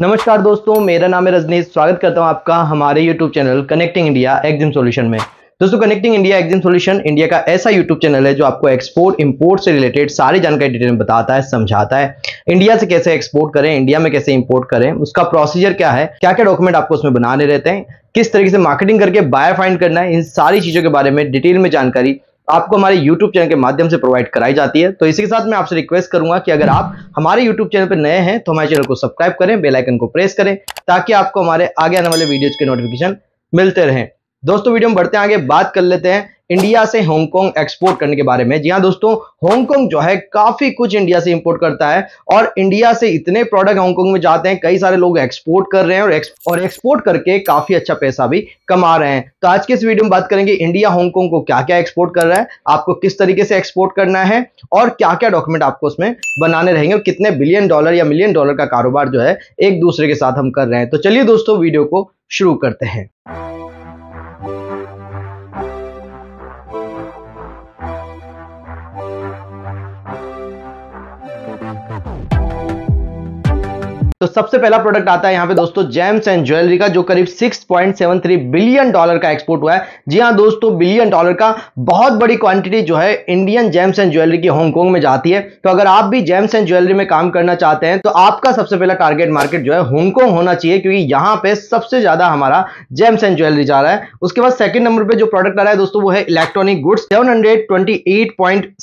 नमस्कार दोस्तों मेरा नाम है रजनीश स्वागत करता हूं आपका हमारे YouTube channel connecting India exim solution में दोस्तों connecting India exim solution India का ऐसा यूट्यूब चैनल है जो आपको एक्सपोर्ट इंपोर्ट से रिलेटेड सारी जानकारी डिटेल में बताता है समझाता है इंडिया से कैसे एक्सपोर्ट करें इंडिया में कैसे इंपोर्ट करें उसका प्रोसीजर क्या है क्या क्या डॉक्यूमेंट आपको उसमें बनाने रहते हैं किस तरीके से मार्केटिंग करके बायर फाइंड करना है इन सारी चीज़ों के बारे में डिटेल में जानकारी आपको हमारे यूट्यूब चैनल के माध्यम से प्रोवाइड कराई जाती है तो इसी के साथ मैं आपसे रिक्वेस्ट करूंगा कि अगर आप हमारे यूट्यूब चैनल पर नए हैं तो हमारे चैनल को सब्सक्राइब करें बेलाइकन को प्रेस करें ताकि आपको हमारे आगे आने वाले वीडियोज के नोटिफिकेशन मिलते रहें दोस्तों वीडियो में बढ़ते आगे बात कर लेते हैं इंडिया से हांगकांग एक्सपोर्ट करने के बारे में जी हाँ दोस्तों हांगकांग जो है काफी कुछ इंडिया से इंपोर्ट करता है और इंडिया से इतने प्रोडक्ट हांगकांग में जाते हैं कई सारे लोग एक्सपोर्ट कर रहे हैं और एक्स, और एक्सपोर्ट करके काफी अच्छा पैसा भी कमा रहे हैं तो आज के इस वीडियो में बात करेंगे इंडिया हांगकांग को क्या क्या एक्सपोर्ट कर रहा है आपको किस तरीके से एक्सपोर्ट करना है और क्या क्या डॉक्यूमेंट आपको उसमें बनाने रहेंगे और कितने बिलियन डॉलर या मिलियन डॉलर का कारोबार जो है एक दूसरे के साथ हम कर रहे हैं तो चलिए दोस्तों वीडियो को शुरू करते हैं तो सबसे पहला प्रोडक्ट आता है यहाँ पे दोस्तों जेम्स एंड ज्वेलरी का जो करीब 6.73 बिलियन डॉलर का एक्सपोर्ट हुआ है जी हाँ दोस्तों बिलियन डॉलर का बहुत बड़ी क्वांटिटी जो है इंडियन जेम्स एंड ज्वेलरी की हांगकॉन्ग में जाती है तो अगर आप भी जेम्स एंड ज्वेलरी में काम करना चाहते हैं तो आपका सबसे पहला टारगेट मार्केट जो है हांगकांग होना चाहिए क्योंकि यहाँ पे सबसे ज्यादा हमारा जेम्स एंड ज्वेलरी जा रहा है उसके बाद सेकंड नंबर पर जो प्रोडक्ट आ रहा है दोस्तों वो है electronic goods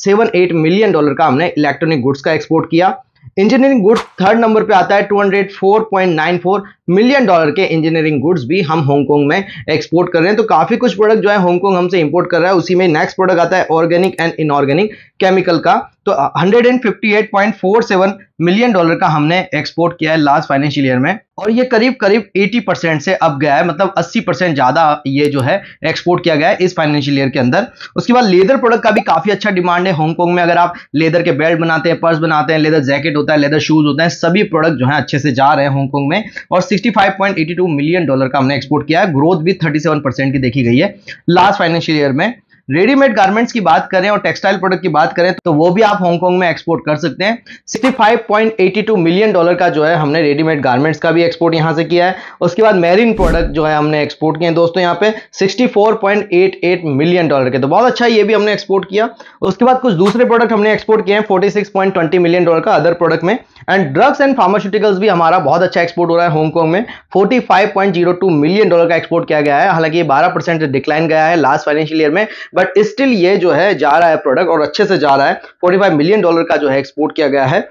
seven million dollar का हमने इलेक्ट्रॉनिक गुड्स का एक्सपोर्ट किया इंजीनियरिंग गुड्स थर्ड नंबर पे आता है 204.94 मिलियन डॉलर के इंजीनियरिंग गुड्स भी हम हांगकॉन्ग में एक्सपोर्ट कर रहे हैं तो काफ़ी कुछ प्रोडक्ट जो है हांगकॉन्ग हमसे इंपोर्ट कर रहा है उसी में नेक्स्ट प्रोडक्ट आता है ऑर्गेनिक एंड इनऑर्गेनिक केमिकल का तो 158.47 मिलियन डॉलर का हमने एक्सपोर्ट किया है लास्ट फाइनेंशियल ईयर में और ये करीब करीब 80 परसेंट से अब गया है मतलब 80 परसेंट ज़्यादा ये जो है एक्सपोर्ट किया गया है इस फाइनेंशियल ईयर के अंदर उसके बाद लेदर प्रोडक्ट का भी काफ़ी अच्छा डिमांड है हांगकॉन्ग में अगर आप लेदर के बेल्ट बनाते हैं पर्स बनाते हैं लेदर जैकेट होता है लेदर शूज़ होते हैं सभी प्रोडक्ट जो है अच्छे से जा रहे हैं हांगकॉन्ग में और 65.82 मिलियन डॉलर का हमने एक्सपोर्ट किया है ग्रोथ भी 37 परसेंट की देखी गई है लास्ट फाइनेंशियल ईयर में रेडीमेड गारमेंट्स की बात करें और टेक्सटाइल प्रोडक्ट की बात करें तो वो भी आप हांगकांग में एक्सपोर्ट कर सकते हैं 65.82 मिलियन डॉलर का जो है हमने रेडीमेड गारमेंट्स का भी एक्सपोर्ट यहाँ से किया है उसके बाद मेरीन प्रोडक्ट जो है हमने एक्सपोर्ट किए हैं दोस्तों यहाँ पे 64.88 मिलियन डॉलर के तो बहुत अच्छा ये भी हमने एक्सपोर्ट किया उसके बाद कुछ दूसरे प्रोडक्ट हमने एक्सपोर्ट किए हैं फोर्टी मिलियन डॉलर का अदर प्रोडक्ट में एंड ड्रग्स एंड फार्मास्यूटिकल्स भी हमारा बहुत अच्छा एक्सपोर्ट हो रहा है हांगकांग में 45.02 मिलियन डॉलर का एक्सपोर्ट किया गया है हालांकि ये 12 परसेंट डिक्लाइन गया है लास्ट फाइनेंशियल ईयर में बट स्टिल ये जो है जा रहा है प्रोडक्ट और अच्छे से जा रहा है 45 मिलियन डॉलर का जो है एक्सपोर्ट किया गया है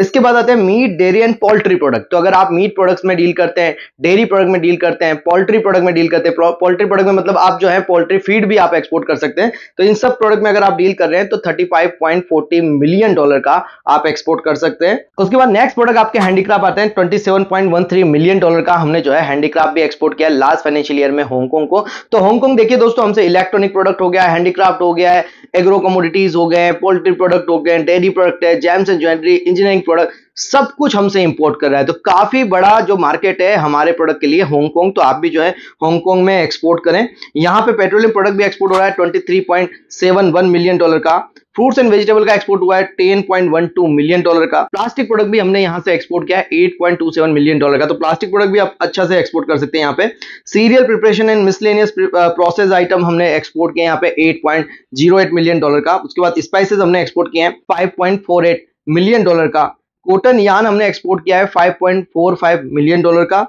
इसके बाद आते हैं meat dairy and poultry product तो अगर आप मीट प्रोडक्ट्स में डील करते हैं डेयरी प्रोडक्ट में डील करते हैं पोल्ट्री प्रोडक्ट में डील करते हैं पोल्ट्री प्रोडक्ट में मतलब आप जो है पोल्ट्री फीड भी आप एक्सपोर्ट कर सकते हैं तो इन सब प्रोडक्ट में अगर आप डील कर रहे हैं तो थर्टी मिलियन डॉलर का आप एक्सपोर्ट कर सकते हैं उसके बाद नेक्स्ट प्रोडक्ट आपके हैंडीक्राफ्ट आते हैं ट्वेंटी मिलियन डॉलर का हमने जो है हैंडीक्राफ्ट भी एक्सपोर्ट किया लास्ट फाइनेंशियल ईयर में हांगकॉन्ग को तो हांगकॉन्ग देखिए दोस्तों हमसे इलेक्ट्रॉनिक प्रोडक्ट हो गया हैंडीक्राफ्ट हो गया है एग्रो कमोडिटीज हो गए पोल्ट्री प्रोडक्ट हो गए डेयरी प्रोडक्ट है gems and jewellery engineering product सब कुछ हमसे इंपोर्ट कर रहा है तो काफी बड़ा जो मार्केट है हमारे प्रोडक्ट के लिए हांगकांग तो आप भी जो है हांगकांग में एक्सपोर्ट करें यहां पे पेट्रोलियम प्रोडक्ट भी एक्सपोर्ट हो रहा है 23.71 मिलियन डॉलर का फ्रूट्स एंड वेजिटेबल का एक्सपोर्ट हुआ है 10.12 मिलियन डॉलर का प्लास्टिक प्रोडक्ट भी हमने यहाँ से एक्सपोर्ट किया है 8.27 मिलियन डॉलर का तो प्लास्टिक प्रोडक्ट भी आप अच्छा से एक्सपोर्ट कर सकते हैं यहाँ पे cereal preparation and miscellaneous process item हमने एक्सपोर्ट किया यहाँ पे एट मिलियन डॉलर का उसके बाद स्पाइसेज हमने export point four eight million dollar का कॉटन यान हमने एक्सपोर्ट किया है फाइव मिलियन डॉलर का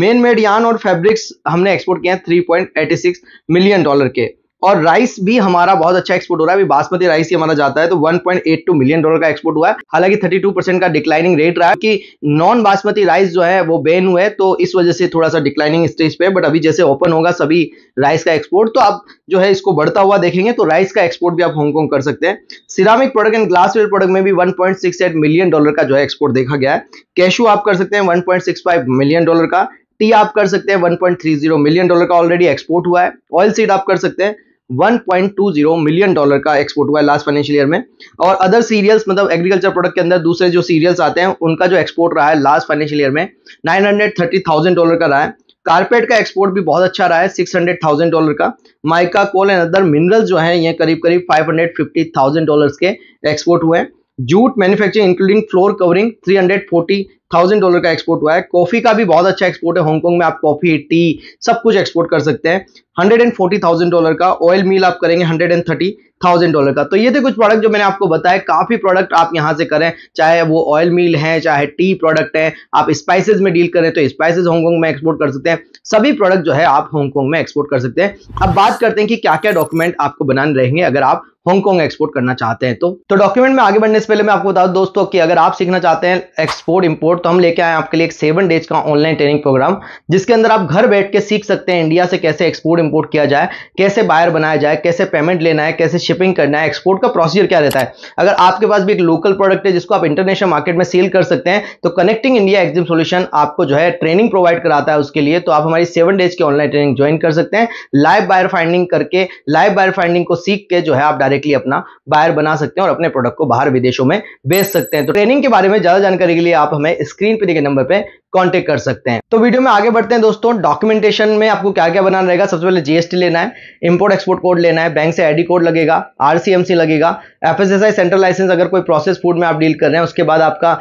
मेन मेड यान और फैब्रिक्स हमने एक्सपोर्ट किया है सिक्स मिलियन डॉलर के और राइस भी हमारा बहुत अच्छा एक्सपोर्ट हो रहा है अभी बासमती राइस ही हमारा जाता है तो 1.82 मिलियन डॉलर का एक्सपोर्ट हुआ है हालांकि 32 परसेंट का डिक्लाइनिंग रेट रहा है कि नॉन बासमती राइस जो है वो बैन हुए तो इस वजह से थोड़ा सा डिक्लाइनिंग स्टेज पे बट अभी जैसे ओपन होगा सभी राइस का एक्सपोर्ट तो आप जो है इसको बढ़ता हुआ देखेंगे तो राइस का एक्सपोर्ट भी आप हांगकॉन्ग कर सकते हैं ceramic product and glass product में भी वन मिलियन डॉलर का जो है एक्सपोर्ट देखा गया है कैशू आप कर सकते हैं वन मिलियन डॉलर का टी आप कर सकते हैं 1.30 मिलियन डॉलर का ऑलरेडी एक्सपोर्ट हुआ है ऑयल सीड आप कर सकते हैं 1.20 मिलियन डॉलर का एक्सपोर्ट हुआ है लास्ट फाइनेंशियल ईयर में और अदर सीरियल्स मतलब एग्रीकल्चर प्रोडक्ट के अंदर दूसरे जो सीरियल्स आते हैं उनका जो एक्सपोर्ट रहा है लास्ट फाइनेंशियल ईयर में 930,000 डॉलर का रहा है कारपेट का एक्सपोर्ट भी बहुत अच्छा रहा है 600,000 डॉलर का mica coal and other minerals जो है ये करीब करीब फाइव डॉलर के एक्सपोर्ट हुए हैं jute manufacturing including floor covering three thousand dollar का एक्सपोर्ट हुआ है कॉफी का भी बहुत अच्छा एक्सपोर्ट है हांगकांग में आप कॉफी टी सब कुछ एक्सपोर्ट कर सकते हैं hundred and forty thousand dollar का ऑयल मिल आप करेंगे hundred and thirty thousand dollar का तो ये थे कुछ प्रोडक्ट जो मैंने आपको बताया काफी प्रोडक्ट आप यहाँ से करें चाहे वो ऑयल मिल है चाहे टी प्रोडक्ट है आप स्पाइसेज में डील करें तो स्पाइसेज हांगकांग में एक्सपोर्ट कर सकते हैं सभी प्रोडक्ट जो है आप हांगकांग में एक्सपोर्ट कर सकते हैं अब बात करते हैं कि क्या क्या डॉक्यूमेंट आपको बनाने रहेंगे अगर आप हांगकांग एक्सपोर्ट करना चाहते हैं तो, तो डॉक्यूमेंट में आगे बढ़ने से पहले मैं आपको बता दूं दोस्तों कि अगर आप सीखना चाहते हैं एक्सपोर्ट इंपोर्ट सपोर्ट तो हम लेके आए आपके लिए एक सेवन डेज का ऑनलाइन ट्रेनिंग प्रोग्राम जिसके अंदर आप घर बैठ के सीख सकते हैं इंडिया से कैसे एक्सपोर्ट इंपोर्ट किया जाए कैसे बायर बनाया जाए कैसे पेमेंट लेना है कैसे शिपिंग करना है एक्सपोर्ट का प्रोसीजर क्या रहता है अगर आपके पास भी एक लोकल प्रोडक्ट है जिसको आप इंटरनेशनल मार्केट में सेल कर सकते हैं तो कनेक्टिंग इंडिया एक्जिम सोल्यूशन आपको जो है ट्रेनिंग प्रोवाइड कराता है उसके लिए तो आप हमारी सेवन डेज की ऑनलाइन ट्रेनिंग ज्वाइन कर सकते हैं लाइव बायर फाइंडिंग करके लाइव बायर फाइंडिंग को सीख के जो है आप डायरेक्टली अपना बायर बना सकते हैं और अपने प्रोडक्ट को बाहर विदेशों में बेच सकते हैं तो ट्रेनिंग के बारे में ज्यादा जानकारी के लिए आप हमें स्क्रीन पे देखे नंबर पे कॉन्टेक्ट कर सकते हैं तो वीडियो में आगे बढ़ते हैं दोस्तों डॉक्यूमेंटेशन में आपको क्या क्या बनाना रहेगा सबसे पहले जीएसटी लेना है इंपोर्ट एक्सपोर्ट कोड लेना है बैंक से आईडी कोड लगेगा आरसीएमसी लगेगा एफएसएसआई सेंट्रल लाइसेंस अगर कोई प्रोसेस फूड में आप डील कर रहे हैं उसके बाद आपका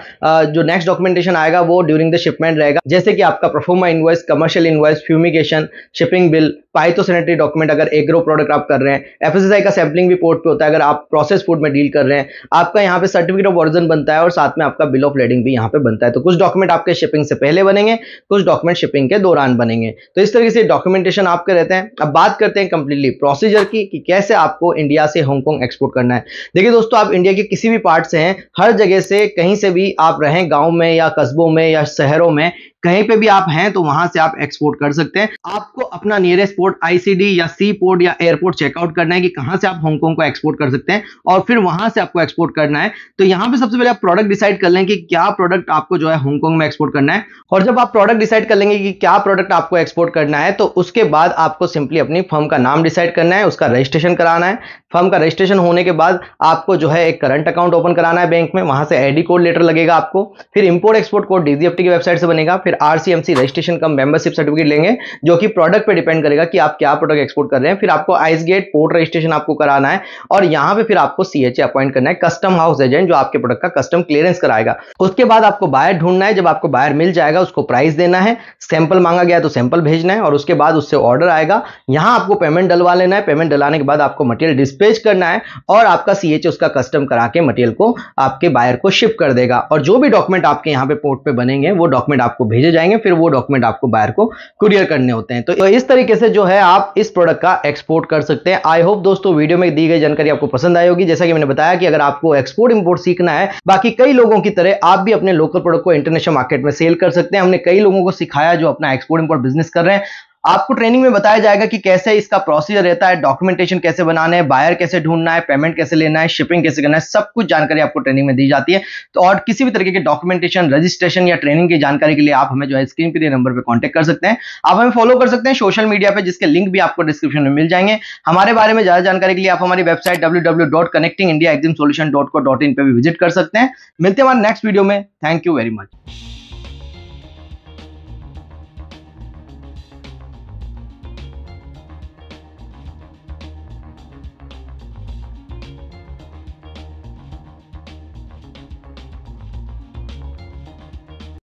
जो नेक्स्ट डॉक्यूमेंटेशन आएगा वो ड्यूरिंग द शिपमेंट रहेगा जैसे कि आपका proforma invoice commercial invoice fumigation shipping bill phytosanitary document अगर एग्रो प्रोडक्ट आप कर रहे हैं एफएसएसआई का सैम्पलिंग भी पोर्ट पर होता है अगर आप प्रोसेस फूड में डील कर रहे हैं आपका यहाँ पे सर्टिफिकेट ऑफ ऑरिजन बनता है और साथ में आपका बिल ऑफ लेडिंग भी यहाँ पे बनता है तो कुछ डॉक्यूमेंट आपके शिपिंग से पहले बनेंगे कुछ डॉक्यूमेंट शिपिंग के दौरान बनेंगे तो इस तरीके से डॉक्यूमेंटेशन आपके रहते हैं अब बात करते हैं कंप्लीटली प्रोसीजर की कि कैसे आपको इंडिया से हांगकॉन्ग एक्सपोर्ट करना है देखिए दोस्तों आप इंडिया के किसी भी पार्ट से हैं हर जगह से कहीं से भी आप रहें गाँव में या कस्बों में या शहरों में कहीं पे भी आप हैं तो वहां से आप एक्सपोर्ट कर सकते हैं आपको अपना नियरेस्ट पोर्ट आईसीडी या सी पोर्ट या एयरपोर्ट चेकआउट करना है कि कहां से आप हांगकॉन्ग को एक्सपोर्ट कर सकते हैं और फिर वहां से आपको एक्सपोर्ट करना है तो यहाँ पे सबसे पहले आप प्रोडक्ट डिसाइड कर लें कि क्या प्रोडक्ट आपको जो है हांगकॉन्ग में एक्सपोर्ट करना है और जब आप प्रोडक्ट डिसाइड कर लेंगे कि क्या प्रोडक्ट आपको एक्सपोर्ट करना है तो उसके बाद आपको सिंपली अपनी फर्म का नाम डिसाइड करना है उसका रजिस्ट्रेशन कराना है फर्म का रजिस्ट्रेशन होने के बाद आपको जो है एक करंट अकाउंट ओपन कराना है बैंक में वहां से आईडी कोड लेटर लगेगा आपको फिर इंपोर्ट एक्सपोर्ट कोड डीजीएफटी की वेबसाइट से बनेगा फिर आरसीएमसी रजिस्ट्रेशन का मेंबरशिप सर्टिफिकेट लेंगे जो कि प्रोडक्ट पर डिपेंड करेगा कि आप क्या प्रोडक्ट एक्सपोर्ट कर रहे हैं फिर आपको आइस गेट पोर्ट रजिस्ट्रेशन आपको कराना है और यहां पर फिर आपको सीएचए अपॉइंट करना है कस्टम हाउस एजेंट जो आपके प्रोडक्ट का कस्टम क्लियरेंस कराएगा उसके बाद आपको बायर ढूंढना है जब आपको बायर मिल जाएगा उसको प्राइस देना है सैंपल मांगा गया तो सैंपल भेजना है और उसके बाद उससे ऑर्डर आएगा यहां आपको पेमेंट डलवा लेना है पेमेंट डलाने के बाद आपको मटेरियल डिस्प्ले पेज करना है और आपका सी उसका कस्टम करा के मटेरियल को आपके बायर को शिफ्ट कर देगा और जो भी डॉक्यूमेंट आपके यहाँ पे पोर्ट पे बनेंगे वो डॉक्यूमेंट आपको भेजे जाएंगे फिर वो डॉक्यूमेंट आपको बायर को कुरियर करने होते हैं तो इस तरीके से जो है आप इस प्रोडक्ट का एक्सपोर्ट कर सकते हैं आई होप दोस्तों वीडियो में दी गई जानकारी आपको पसंद आई होगी जैसा कि मैंने बताया कि अगर आपको एक्सपोर्ट इम्पोर्ट सीखना है बाकी कई लोगों की तरह आप भी अपने लोकल प्रोडक्ट को इंटरनेशनल मार्केट में सेल कर सकते हैं हमने कई लोगों को सिखाया जो अपना एक्सपोर्ट इम्पोर्ट बिजनेस कर रहे हैं आपको ट्रेनिंग में बताया जाएगा कि कैसे इसका प्रोसीजर रहता है डॉक्यूमेंटेशन कैसे बनाना है बायर कैसे ढूंढना है पेमेंट कैसे लेना है शिपिंग कैसे करना है सब कुछ जानकारी आपको ट्रेनिंग में दी जाती है तो और किसी भी तरीके के डॉक्यूमेंटेशन रजिस्ट्रेशन या ट्रेनिंग की जानकारी के लिए आप हमें जो है स्क्रीन पर दिए नंबर पर कॉन्टेक्ट कर सकते हैं आप हमें फॉलो कर सकते हैं सोशल मीडिया पर जिसके लिंक भी आपको डिस्क्रिप्शन में मिल जाएंगे हमारे बारे में ज्यादा जानकारी के लिए आप हमारी वेबसाइट डब्ल्यू पर भी विजिट कर सकते हैं मिलते हैं हमारे नेक्स्ट वीडियो में थैंक यू वेरी मच